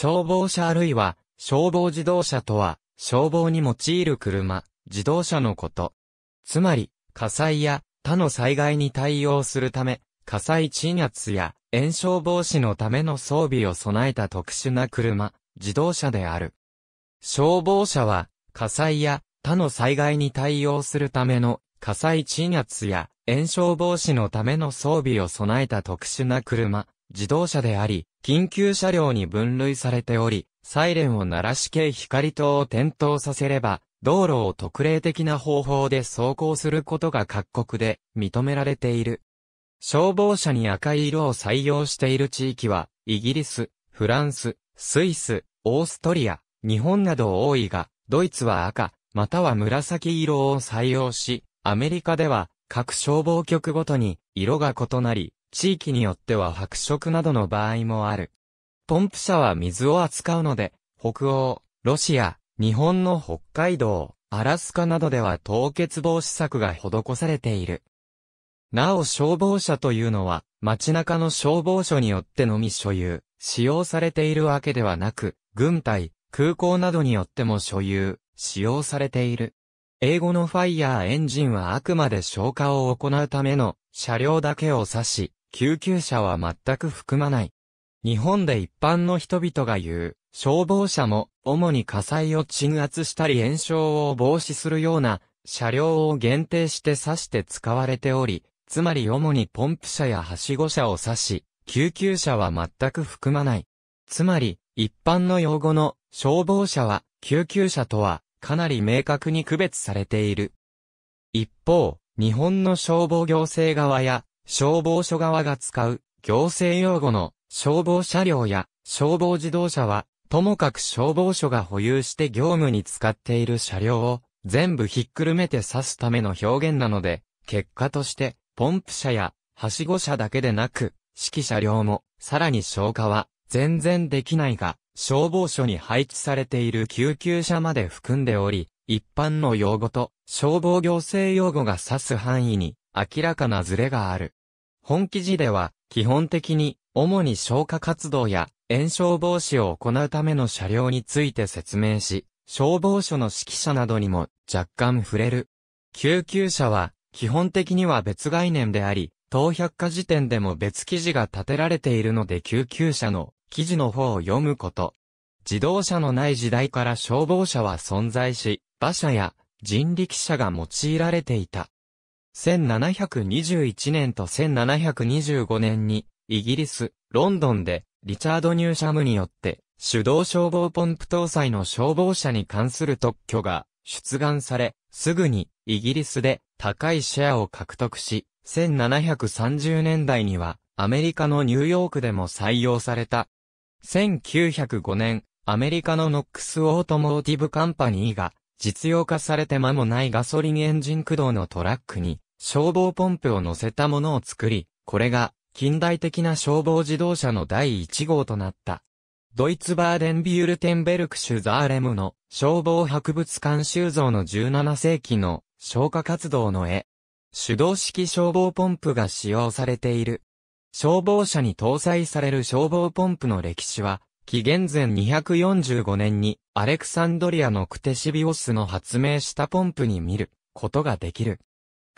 消防車あるいは、消防自動車とは、消防に用いる車、自動車のこと。つまり、火災や他の災害に対応するため、火災鎮圧や炎症防止のための装備を備えた特殊な車、自動車である。消防車は、火災や他の災害に対応するための火災鎮圧や炎症防止のための装備を備えた特殊な車、自動車であり、緊急車両に分類されており、サイレンを鳴らし系光灯を点灯させれば、道路を特例的な方法で走行することが各国で認められている。消防車に赤い色を採用している地域は、イギリス、フランス、スイス、オーストリア、日本など多いが、ドイツは赤、または紫色を採用し、アメリカでは各消防局ごとに色が異なり、地域によっては白色などの場合もある。ポンプ車は水を扱うので、北欧、ロシア、日本の北海道、アラスカなどでは凍結防止策が施されている。なお消防車というのは、街中の消防署によってのみ所有、使用されているわけではなく、軍隊、空港などによっても所有、使用されている。英語のファイヤーエンジンはあくまで消火を行うための車両だけを指し、救急車は全く含まない。日本で一般の人々が言う、消防車も、主に火災を鎮圧したり炎症を防止するような、車両を限定して指して使われており、つまり主にポンプ車やはしご車を指し、救急車は全く含まない。つまり、一般の用語の消防車は救急車とはかなり明確に区別されている。一方、日本の消防行政側や消防署側が使う行政用語の消防車両や消防自動車は、ともかく消防署が保有して業務に使っている車両を全部ひっくるめて指すための表現なので、結果としてポンプ車やはしご車だけでなく、指揮車両もさらに消火は全然できないが、消防署に配置されている救急車まで含んでおり、一般の用語と消防行政用語が指す範囲に明らかなズレがある。本記事では、基本的に、主に消火活動や炎症防止を行うための車両について説明し、消防署の指揮者などにも若干触れる。救急車は、基本的には別概念であり、当百科時点でも別記事が立てられているので救急車の記事の方を読むこと。自動車のない時代から消防車は存在し、馬車や人力車が用いられていた。1721年と1725年に、イギリス、ロンドンで、リチャード・ニューシャムによって、手動消防ポンプ搭載の消防車に関する特許が出願され、すぐにイギリスで高いシェアを獲得し、1730年代にはアメリカのニューヨークでも採用された。1905年、アメリカのノックスオートモーティブカンパニーが実用化されて間もないガソリンエンジン駆動のトラックに消防ポンプを乗せたものを作り、これが近代的な消防自動車の第1号となった。ドイツバーデンビュールテンベルクシュザーレムの消防博物館収蔵の17世紀の消火活動の絵。手動式消防ポンプが使用されている。消防車に搭載される消防ポンプの歴史は、紀元前245年にアレクサンドリアのクテシビオスの発明したポンプに見ることができる。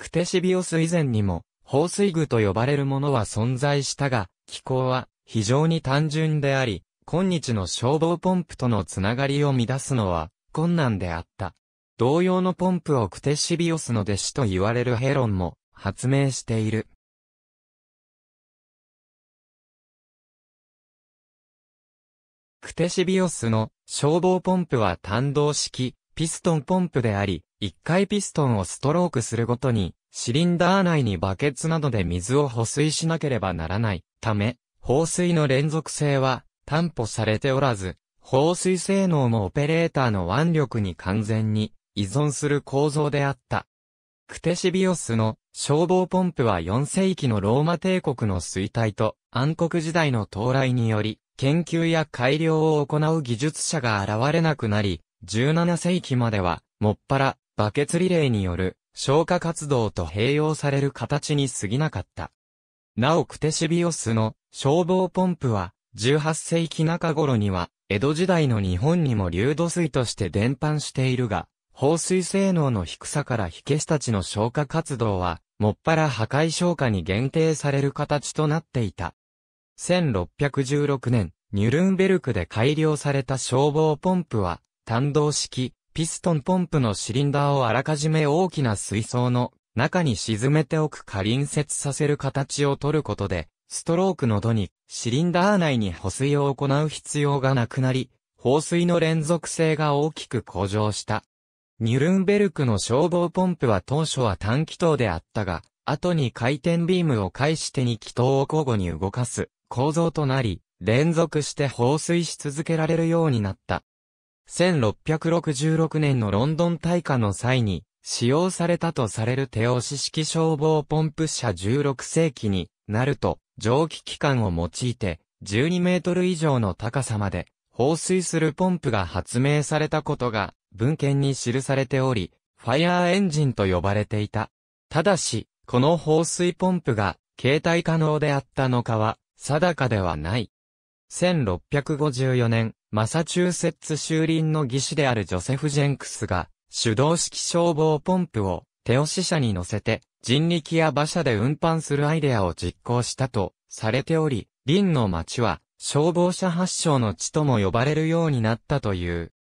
クテシビオス以前にも、放水具と呼ばれるものは存在したが、気候は非常に単純であり、今日の消防ポンプとのつながりを乱すのは困難であった。同様のポンプをクテシビオスの弟子と言われるヘロンも発明している。クテシビオスの消防ポンプは単動式、ピストンポンプであり、一回ピストンをストロークするごとに、シリンダー内にバケツなどで水を補水しなければならないため、放水の連続性は担保されておらず、放水性能もオペレーターの腕力に完全に依存する構造であった。クテシビオスの消防ポンプは4世紀のローマ帝国の衰退と暗黒時代の到来により、研究や改良を行う技術者が現れなくなり、17世紀までは、もっぱら、バケツリレーによる消火活動と併用される形に過ぎなかった。なおクテシビオスの消防ポンプは18世紀中頃には江戸時代の日本にも流度水として伝播しているが、放水性能の低さから火消したちの消火活動は、もっぱら破壊消火に限定される形となっていた。1616年、ニュルンベルクで改良された消防ポンプは、単動式、ピストンポンプのシリンダーをあらかじめ大きな水槽の中に沈めておく仮隣接させる形を取ることで、ストロークの度にシリンダー内に補水を行う必要がなくなり、放水の連続性が大きく向上した。ニュルンベルクの消防ポンプは当初は短気筒であったが、後に回転ビームを介して2気筒を交互に動かす構造となり、連続して放水し続けられるようになった。1666年のロンドン大火の際に使用されたとされる手押し式消防ポンプ車16世紀になると蒸気機関を用いて12メートル以上の高さまで放水するポンプが発明されたことが文献に記されており、ファイアーエンジンと呼ばれていた。ただし、この放水ポンプが携帯可能であったのかは定かではない。1654年、マサチューセッツ州林の技師であるジョセフ・ジェンクスが、手動式消防ポンプを手押し車に乗せて人力や馬車で運搬するアイデアを実行したとされており、林の町は消防車発祥の地とも呼ばれるようになったという。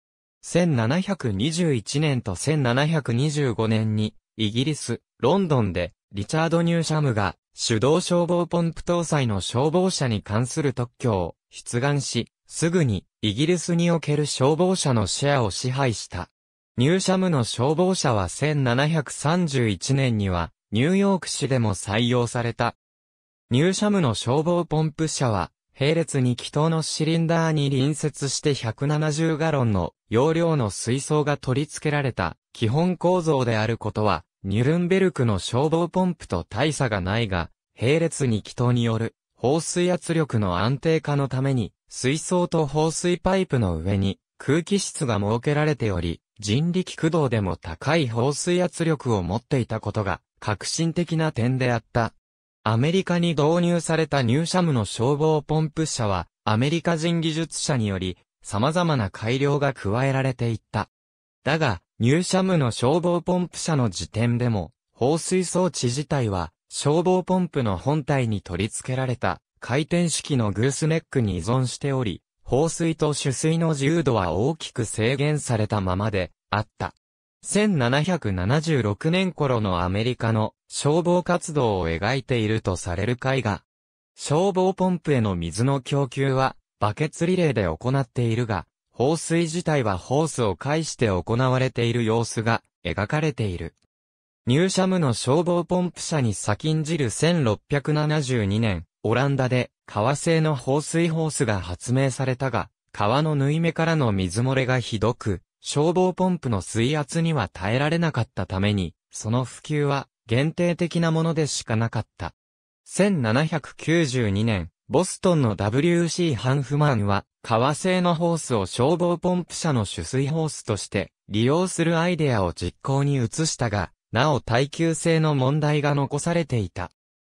1721年と1725年にイギリス、ロンドンでリチャード・ニューシャムが手動消防ポンプ搭載の消防車に関する特許を出願し、すぐにイギリスにおける消防車のシェアを支配した。ニューシャムの消防車は1731年にはニューヨーク市でも採用された。ニューシャムの消防ポンプ車は並列に気筒のシリンダーに隣接して170ガロンの容量の水槽が取り付けられた基本構造であることはニュルンベルクの消防ポンプと大差がないが、並列に気筒による放水圧力の安定化のために、水槽と放水パイプの上に空気室が設けられており、人力駆動でも高い放水圧力を持っていたことが革新的な点であった。アメリカに導入されたニューシャムの消防ポンプ車は、アメリカ人技術者により、様々な改良が加えられていった。だが、ニューシャムの消防ポンプ車の時点でも、放水装置自体は、消防ポンプの本体に取り付けられた回転式のグースネックに依存しており、放水と取水の自由度は大きく制限されたままであった。1776年頃のアメリカの消防活動を描いているとされる絵画。消防ポンプへの水の供給はバケツリレーで行っているが、放水自体はホースを介して行われている様子が描かれている。ニューシャムの消防ポンプ車に先んじる1672年、オランダで革製の放水ホースが発明されたが、川の縫い目からの水漏れがひどく、消防ポンプの水圧には耐えられなかったために、その普及は限定的なものでしかなかった。1792年、ボストンの WC ハンフマンは、革製のホースを消防ポンプ車の取水ホースとして利用するアイデアを実行に移したが、なお耐久性の問題が残されていた。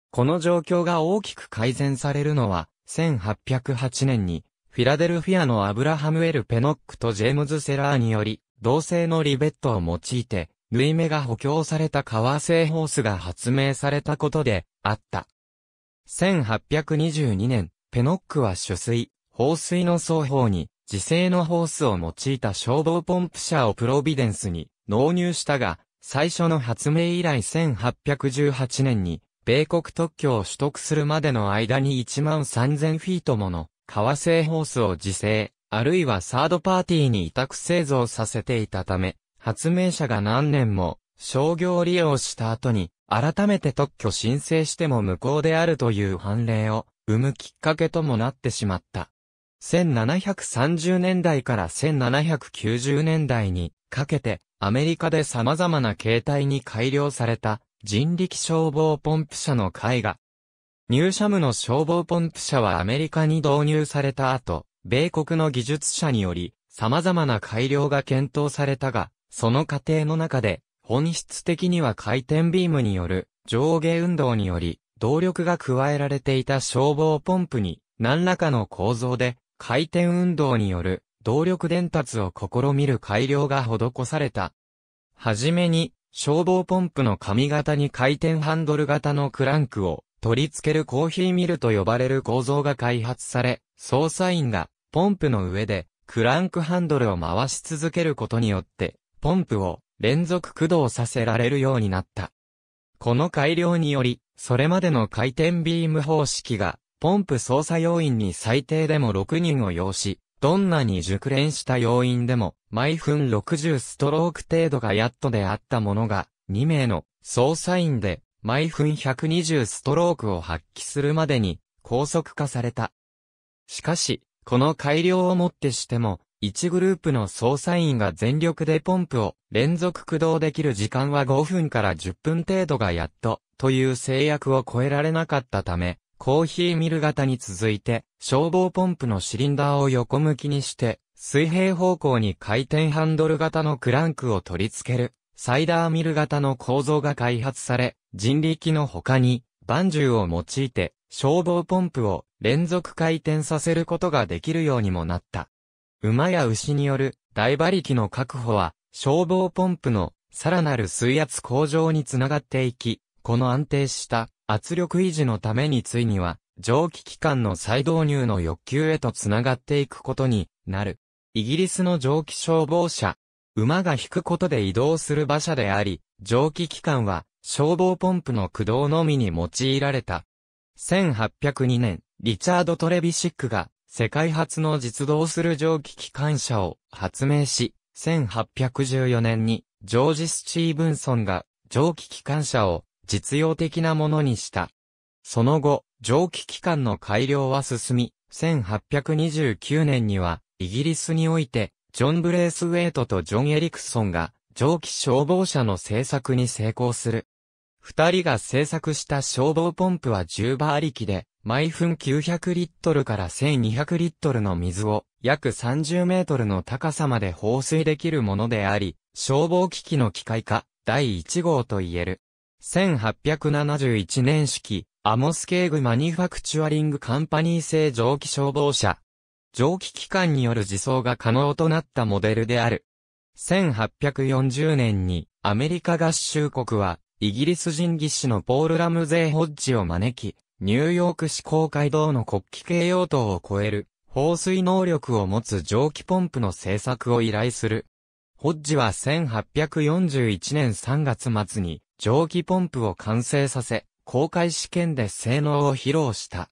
この状況が大きく改善されるのは、1808年に、フィラデルフィアのアブラハム・エル・ペノックとジェームズ・セラーにより、同性のリベットを用いて、縫い目が補強された革製ホースが発明されたことで、あった。1822年、ペノックは取水、放水の双方に、自制のホースを用いた消防ポンプ車をプロビデンスに納入したが、最初の発明以来1818年に、米国特許を取得するまでの間に1万3000フィートもの、革製ホースを自製、あるいはサードパーティーに委託製造させていたため、発明者が何年も商業利用した後に、改めて特許申請しても無効であるという判例を生むきっかけともなってしまった。1730年代から1790年代にかけてアメリカで様々な形態に改良された人力消防ポンプ車の絵画。ニューシャムの消防ポンプ車はアメリカに導入された後、米国の技術者により様々な改良が検討されたが、その過程の中で本質的には回転ビームによる上下運動により動力が加えられていた消防ポンプに何らかの構造で回転運動による動力伝達を試みる改良が施された。はじめに、消防ポンプの髪型に回転ハンドル型のクランクを取り付けるコーヒーミルと呼ばれる構造が開発され、操作員がポンプの上でクランクハンドルを回し続けることによって、ポンプを連続駆動させられるようになった。この改良により、それまでの回転ビーム方式が、ポンプ操作要員に最低でも6人を要し、どんなに熟練した要因でも、毎分60ストローク程度がやっとであったものが、2名の捜査員で、毎分120ストロークを発揮するまでに、高速化された。しかし、この改良をもってしても、1グループの捜査員が全力でポンプを連続駆動できる時間は5分から10分程度がやっと、という制約を超えられなかったため、コーヒーミル型に続いて、消防ポンプのシリンダーを横向きにして、水平方向に回転ハンドル型のクランクを取り付ける、サイダーミル型の構造が開発され、人力の他に、バンジューを用いて、消防ポンプを連続回転させることができるようにもなった。馬や牛による大馬力の確保は、消防ポンプのさらなる水圧向上につながっていき、この安定した圧力維持のためについには、蒸気機関の再導入の欲求へとつながっていくことになる。イギリスの蒸気消防車。馬が引くことで移動する馬車であり、蒸気機関は消防ポンプの駆動のみに用いられた。1802年、リチャード・トレビシックが世界初の実動する蒸気機関車を発明し、1814年にジョージ・スチーブンソンが蒸気機関車を実用的なものにした。その後、蒸気機関の改良は進み、1829年には、イギリスにおいて、ジョン・ブレースウェイトとジョン・エリクソンが、蒸気消防車の製作に成功する。二人が製作した消防ポンプは10馬力で、毎分900リットルから1200リットルの水を約30メートルの高さまで放水できるものであり、消防機器の機械化第1号と言える。1871年式、アモスケーグマニファクチュアリングカンパニー製蒸気消防車。蒸気機関による自走が可能となったモデルである。1840年にアメリカ合衆国はイギリス人技師のポール・ラムゼイ・ホッジを招き、ニューヨーク市公会堂の国旗系用途を超える放水能力を持つ蒸気ポンプの製作を依頼する。ホッジは1841年3月末に蒸気ポンプを完成させ、公開試験で性能を披露した。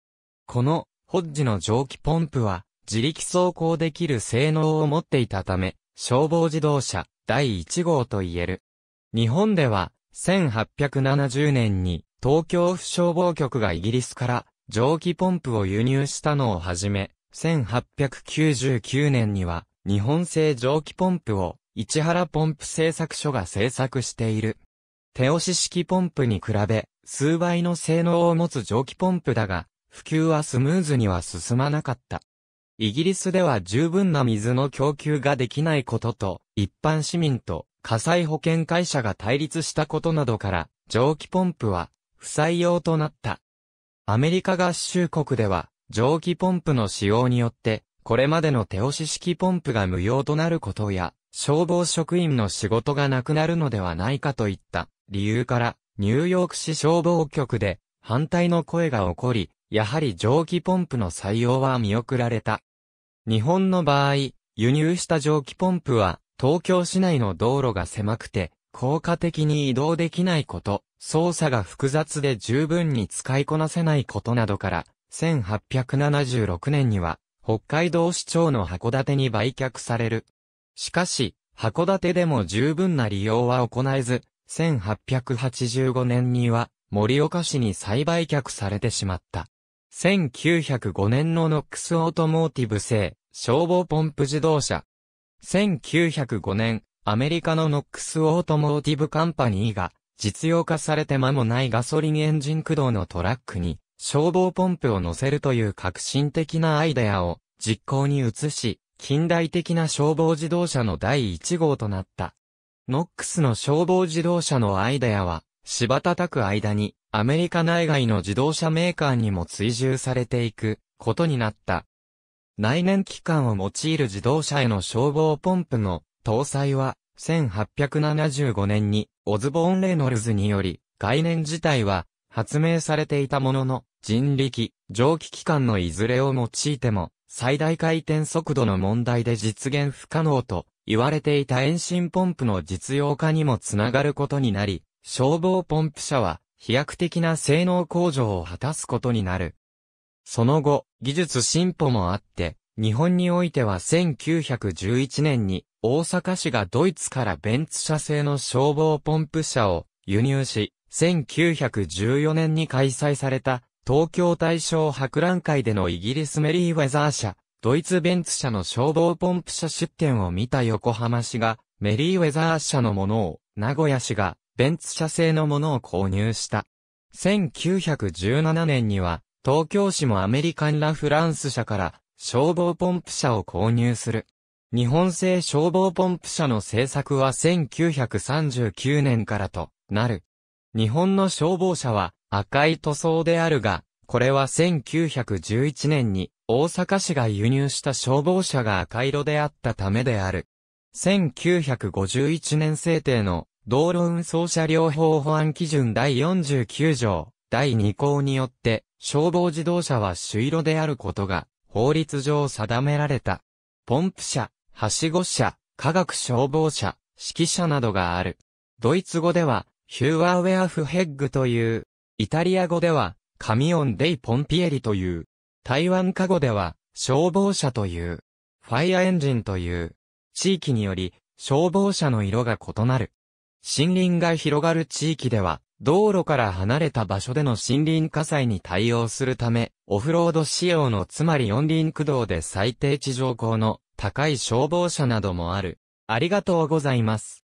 この、ホッジの蒸気ポンプは、自力走行できる性能を持っていたため、消防自動車第1号と言える。日本では、1870年に東京府消防局がイギリスから蒸気ポンプを輸入したのをはじめ、1899年には日本製蒸気ポンプを市原ポンプ製作所が製作している。手押し式ポンプに比べ、数倍の性能を持つ蒸気ポンプだが、普及はスムーズには進まなかった。イギリスでは十分な水の供給ができないことと、一般市民と火災保険会社が対立したことなどから、蒸気ポンプは不採用となった。アメリカ合衆国では、蒸気ポンプの使用によって、これまでの手押し式ポンプが無用となることや、消防職員の仕事がなくなるのではないかといった理由からニューヨーク市消防局で反対の声が起こり、やはり蒸気ポンプの採用は見送られた。日本の場合、輸入した蒸気ポンプは東京市内の道路が狭くて効果的に移動できないこと、操作が複雑で十分に使いこなせないことなどから、1876年には北海道市長の函館に売却される。しかし、函館でも十分な利用は行えず、1885年には、森岡市に再売却されてしまった。1905年のノックスオートモーティブ製、消防ポンプ自動車。1905年、アメリカのノックスオートモーティブカンパニーが、実用化されて間もないガソリンエンジン駆動のトラックに、消防ポンプを乗せるという革新的なアイデアを実行に移し、近代的な消防自動車の第1号となった。ノックスの消防自動車のアイデアは、しばたたく間に、アメリカ内外の自動車メーカーにも追従されていくことになった。内燃機関を用いる自動車への消防ポンプの搭載は、1875年にオズボーン・レノルズにより、概念自体は発明されていたものの、人力、蒸気機関のいずれを用いても、最大回転速度の問題で実現不可能と言われていた遠心ポンプの実用化にもつながることになり、消防ポンプ車は飛躍的な性能向上を果たすことになる。その後、技術進歩もあって、日本においては1911年に大阪市がドイツからベンツ社製の消防ポンプ車を輸入し、1914年に開催された東京大正博覧会でのイギリスメリーウェザー社、ドイツベンツ社の消防ポンプ車出店を見た横浜市が、メリーウェザー社のものを、名古屋市が、ベンツ社製のものを購入した。1917年には、東京市もアメリカンラ・フランス社から、消防ポンプ車を購入する。日本製消防ポンプ車の製作は1939年からとなる。日本の消防車は赤い塗装であるが、これは1911年に大阪市が輸入した消防車が赤色であったためである。1951年制定の道路運送車両法保安基準第49条第2項によって消防自動車は朱色であることが法律上定められた。ポンプ車、はしご車、化学消防車、指揮車などがある。ドイツ語ではヒューアーウェアフヘッグというイタリア語では、カミオン・デイ・ポンピエリという。台湾カ語では、消防車という。ファイアエンジンという。地域により、消防車の色が異なる。森林が広がる地域では、道路から離れた場所での森林火災に対応するため、オフロード仕様のつまり四輪駆動で最低地上高の高い消防車などもある。ありがとうございます。